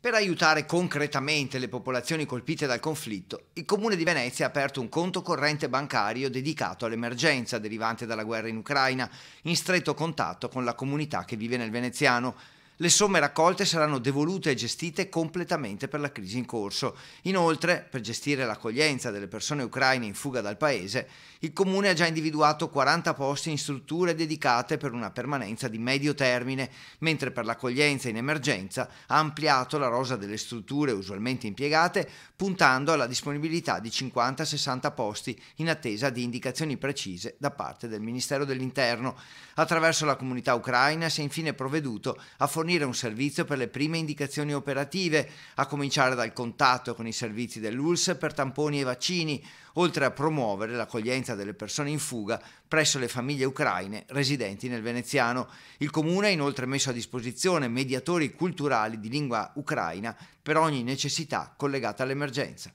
Per aiutare concretamente le popolazioni colpite dal conflitto, il Comune di Venezia ha aperto un conto corrente bancario dedicato all'emergenza derivante dalla guerra in Ucraina, in stretto contatto con la comunità che vive nel veneziano. Le somme raccolte saranno devolute e gestite completamente per la crisi in corso. Inoltre, per gestire l'accoglienza delle persone ucraine in fuga dal paese, il Comune ha già individuato 40 posti in strutture dedicate per una permanenza di medio termine, mentre per l'accoglienza in emergenza ha ampliato la rosa delle strutture usualmente impiegate, puntando alla disponibilità di 50-60 posti in attesa di indicazioni precise da parte del Ministero dell'Interno. Attraverso la comunità ucraina si è infine provveduto a fornire fornire un servizio per le prime indicazioni operative, a cominciare dal contatto con i servizi dell'ULS per tamponi e vaccini, oltre a promuovere l'accoglienza delle persone in fuga presso le famiglie ucraine residenti nel veneziano. Il comune ha inoltre messo a disposizione mediatori culturali di lingua ucraina per ogni necessità collegata all'emergenza.